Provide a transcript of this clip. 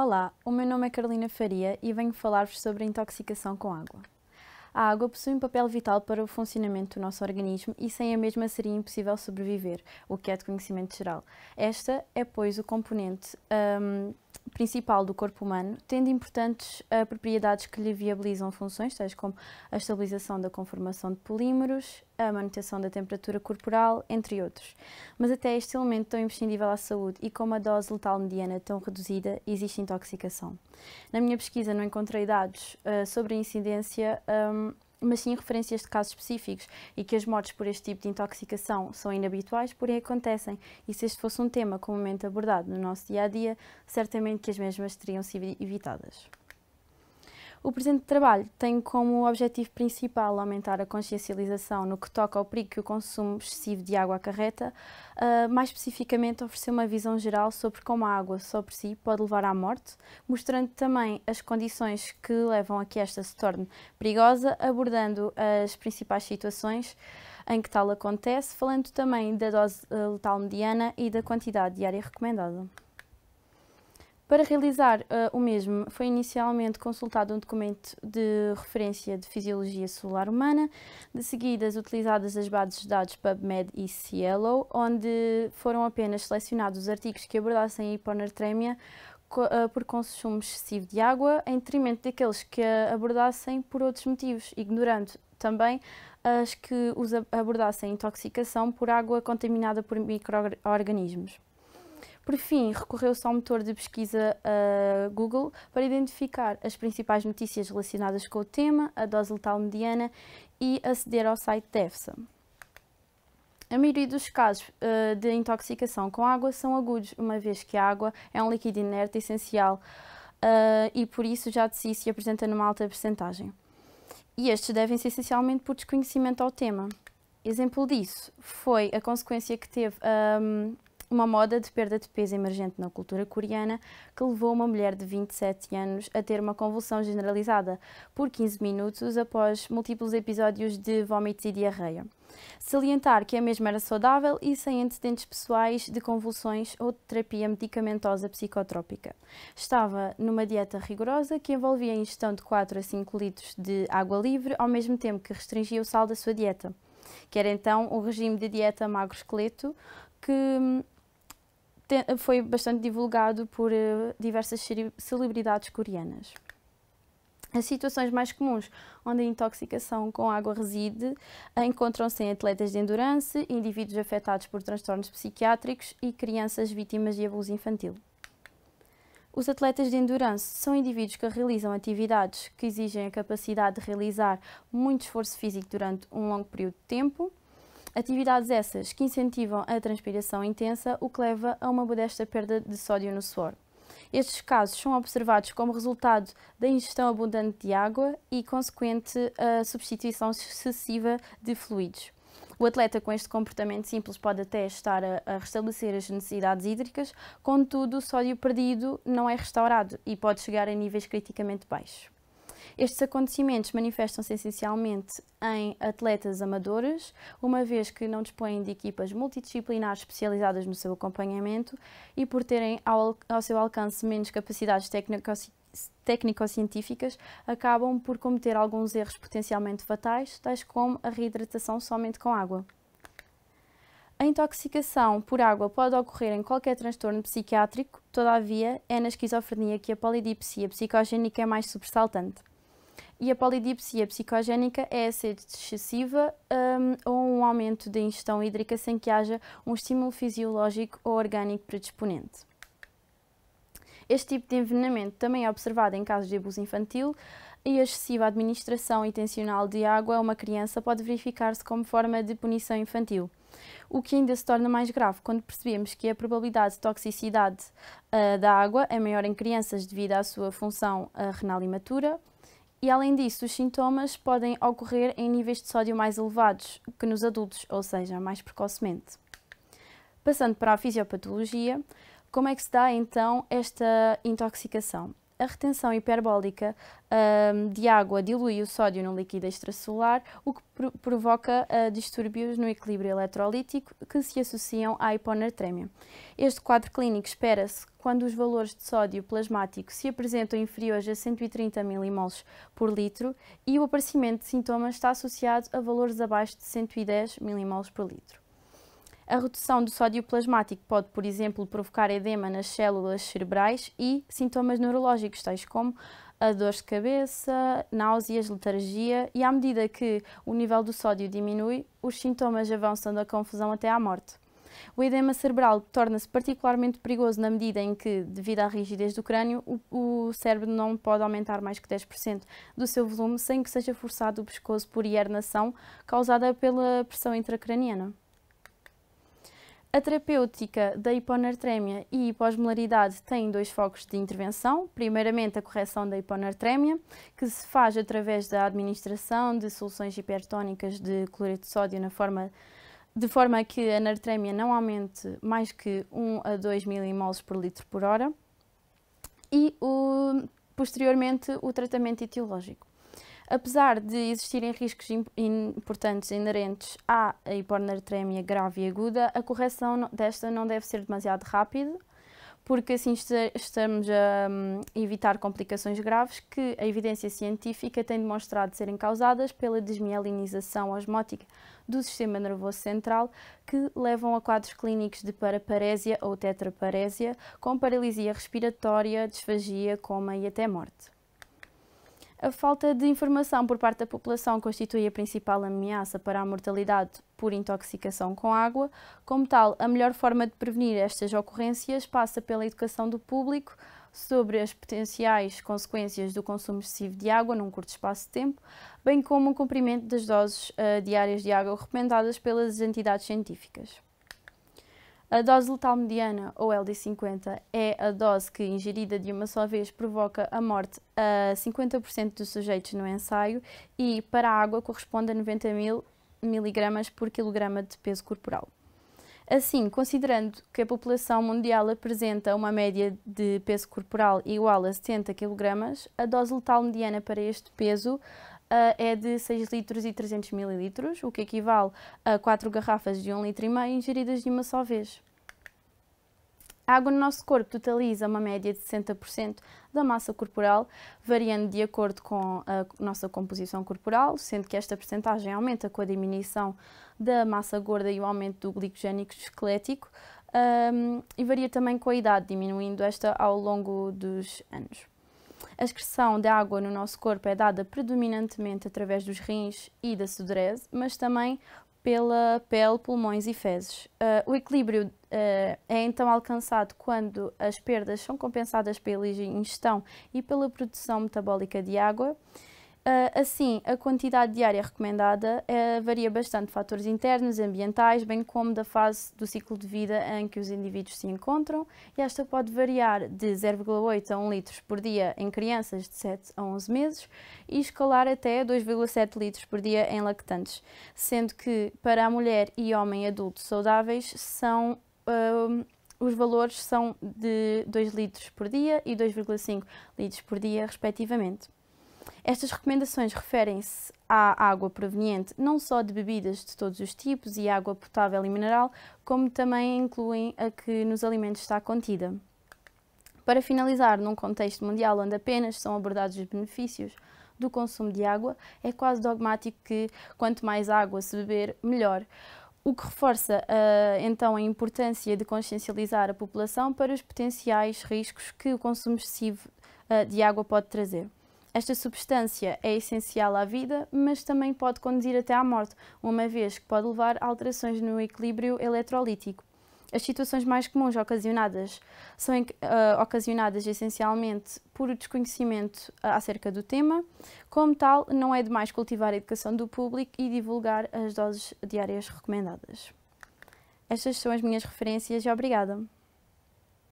Olá, o meu nome é Carolina Faria e venho falar-vos sobre a intoxicação com água. A água possui um papel vital para o funcionamento do nosso organismo e sem a mesma seria impossível sobreviver, o que é de conhecimento geral. Esta é, pois, o componente um, principal do corpo humano, tendo importantes uh, propriedades que lhe viabilizam funções, tais como a estabilização da conformação de polímeros, a manutenção da temperatura corporal, entre outros. Mas até este elemento tão imprescindível à saúde e com uma dose letal mediana tão reduzida, existe intoxicação. Na minha pesquisa não encontrei dados uh, sobre a incidência um, mas sim referências de casos específicos e que as mortes por este tipo de intoxicação são inabituais, porém acontecem. E se este fosse um tema comumente abordado no nosso dia a dia, certamente que as mesmas teriam sido evitadas. O presente trabalho tem como objetivo principal aumentar a consciencialização no que toca ao perigo que o consumo excessivo de água acarreta, uh, mais especificamente oferecer uma visão geral sobre como a água só por si pode levar à morte, mostrando também as condições que levam a que esta se torne perigosa, abordando as principais situações em que tal acontece, falando também da dose ah, letal mediana e da quantidade diária recomendada. Para realizar uh, o mesmo, foi inicialmente consultado um documento de referência de fisiologia celular humana, de seguidas utilizadas as bases de dados PubMed e Cielo, onde foram apenas selecionados os artigos que abordassem a hiponatremia co uh, por consumo excessivo de água, em detrimento daqueles que a abordassem por outros motivos, ignorando também as que os abordassem intoxicação por água contaminada por micro-organismos. Por fim, recorreu-se ao motor de pesquisa uh, Google para identificar as principais notícias relacionadas com o tema, a dose letal mediana e aceder ao site da EFSA. A maioria dos casos uh, de intoxicação com água são agudos, uma vez que a água é um líquido inerte essencial uh, e por isso já de si se apresenta numa alta percentagem. E estes devem-se essencialmente por desconhecimento ao tema. Exemplo disso foi a consequência que teve um, ehm, uma moda de perda de peso emergente na cultura coreana que levou uma mulher de 27 anos a ter uma convulsão generalizada por 15 minutos após múltiplos episódios de vômitos e diarreia. Salientar que a mesma era saudável e sem antecedentes pessoais de convulsões ou de terapia medicamentosa psicotrópica. Estava numa dieta rigorosa que envolvia a ingestão de 4 a 5 litros de água livre, ao mesmo tempo que restringia o sal da sua dieta, que era então o regime de dieta magro-esqueleto que hum, foi bastante divulgado por uh, diversas celebridades coreanas. As situações mais comuns onde a intoxicação com água reside encontram-se em atletas de endurance, indivíduos afetados por transtornos psiquiátricos e crianças vítimas de abuso infantil. Os atletas de endurance são indivíduos que realizam atividades que exigem a capacidade de realizar muito esforço físico durante um longo período de tempo Atividades essas que incentivam a transpiração intensa, o que leva a uma modesta perda de sódio no suor. Estes casos são observados como resultado da ingestão abundante de água e consequente a substituição excessiva de fluidos. O atleta com este comportamento simples pode até estar a, a restabelecer as necessidades hídricas, contudo, o sódio perdido não é restaurado e pode chegar a níveis criticamente baixos. Estes acontecimentos manifestam-se essencialmente em atletas amadores, uma vez que não dispõem de equipas multidisciplinares especializadas no seu acompanhamento e por terem ao, ao seu alcance menos capacidades técnico-científicas, acabam por cometer alguns erros potencialmente fatais, tais como a reidratação somente com água. A intoxicação por água pode ocorrer em qualquer transtorno psiquiátrico, todavia, é na esquizofrenia que a polidipsia psicogénica é mais sobressaltante. E a polidipsia psicogénica é a sede excessiva um, ou um aumento da ingestão hídrica sem que haja um estímulo fisiológico ou orgânico predisponente. Este tipo de envenenamento também é observado em casos de abuso infantil e a excessiva administração intencional de água a uma criança pode verificar-se como forma de punição infantil. O que ainda se torna mais grave quando percebemos que a probabilidade de toxicidade uh, da água é maior em crianças devido à sua função uh, renal imatura, e além disso, os sintomas podem ocorrer em níveis de sódio mais elevados que nos adultos, ou seja, mais precocemente. Passando para a fisiopatologia, como é que se dá então esta intoxicação? a retenção hiperbólica um, de água dilui o sódio no líquido extracelular, o que provoca uh, distúrbios no equilíbrio eletrolítico que se associam à hiponatremia. Este quadro clínico espera-se quando os valores de sódio plasmático se apresentam inferiores a 130 mmol por litro e o aparecimento de sintomas está associado a valores abaixo de 110 mmol por litro. A redução do sódio plasmático pode, por exemplo, provocar edema nas células cerebrais e sintomas neurológicos, tais como a dor de cabeça, náuseas, letargia e à medida que o nível do sódio diminui, os sintomas avançam da confusão até à morte. O edema cerebral torna-se particularmente perigoso na medida em que, devido à rigidez do crânio, o, o, cérebro não pode aumentar mais que 10% do seu volume sem que seja forçado o pescoço por hiernação causada pela pressão intracraniana. A terapêutica da hiponartrémia e hiposmolaridade tem dois focos de intervenção. Primeiramente, a correção da hiponartrémia, que se faz através da administração de soluções hipertónicas de cloreto de sódio na forma de forma que a nartrémia não aumente mais que 1 a 2 milimoles por litro por hora. E, o, posteriormente, o tratamento etiológico. Apesar de existirem riscos importantes inerentes à hiponatremia grave e aguda, a correção desta não deve ser demasiado rápida, porque assim estamos a hum, evitar complicações graves que a evidência científica tem demonstrado serem causadas pela desmielinização osmótica do sistema nervoso central, que levam a quadros clínicos de paraparésia ou tetraparésia, com paralisia respiratória, disfagia, coma e até morte. A falta de informação por parte da população constitui a principal ameaça para a mortalidade por intoxicação com água. Como tal, a melhor forma de prevenir estas ocorrências passa pela educação do público sobre as potenciais consequências do consumo excessivo de água num curto espaço de tempo, bem como o cumprimento das doses uh, diárias de água recomendadas pelas entidades científicas. A dose letal mediana, ou LD50, é a dose que, ingerida de uma só vez, provoca a morte a 50% dos sujeitos no ensaio e, para a água, corresponde a 90 mil miligramas por quilograma de peso corporal. Assim, considerando que a população mundial apresenta uma média de peso corporal igual a 70 kg, a dose letal mediana para este peso uh, é de 6 litros e 300 mililitros, o que equivale a 4 garrafas de 1 litro e meio ingeridas de uma só vez. A água no nosso corpo totaliza uma média de 60% da massa corporal, variando de acordo com a nossa composição corporal, sendo que esta percentagem aumenta com a diminuição da massa gorda e o aumento do glicogénico esquelético um, ehm, e varia também com a idade, diminuindo esta ao longo dos anos. A excreção de água no nosso corpo é dada predominantemente através dos rins e da sudorese, mas também pela pele, pulmões e fezes. Uh, o equilíbrio uh, é então alcançado quando as perdas são compensadas pela ingestão e pela produção metabólica de água. Ah, assim, a quantidade diária recomendada eh, varia bastante de fatores internos, ambientais, bem como da fase do ciclo de vida em que os indivíduos se encontram, e esta pode variar de 0,8 a 1 litros por dia em crianças de 7 a 11 meses e escalar até 2,7 litros por dia em lactantes, sendo que para a mulher e homem adulto saudáveis são. Uh, os valores são de 2 litros por dia e 2,5 litros por dia, respectivamente. Estas recomendações referem-se à água proveniente não só de bebidas de todos os tipos e água potável e mineral, como também incluem a que nos alimentos está contida. Para finalizar, num contexto mundial onde apenas são abordados os benefícios do consumo de água, é quase dogmático que quanto mais água se beber, melhor. O que reforça uh, então a importância de consciencializar a população para os potenciais riscos que o consumo excessivo uh, de água pode trazer. Esta substância é essencial à vida, mas também pode conduzir até à morte, uma vez que pode levar a alterações no equilíbrio eletrolítico. As situações mais comuns ocasionadas são uh, ocasionadas essencialmente por desconhecimento acerca do tema. Como tal, não é demais cultivar a educação do público e divulgar as doses diárias recomendadas. Estas são as minhas referências e obrigada.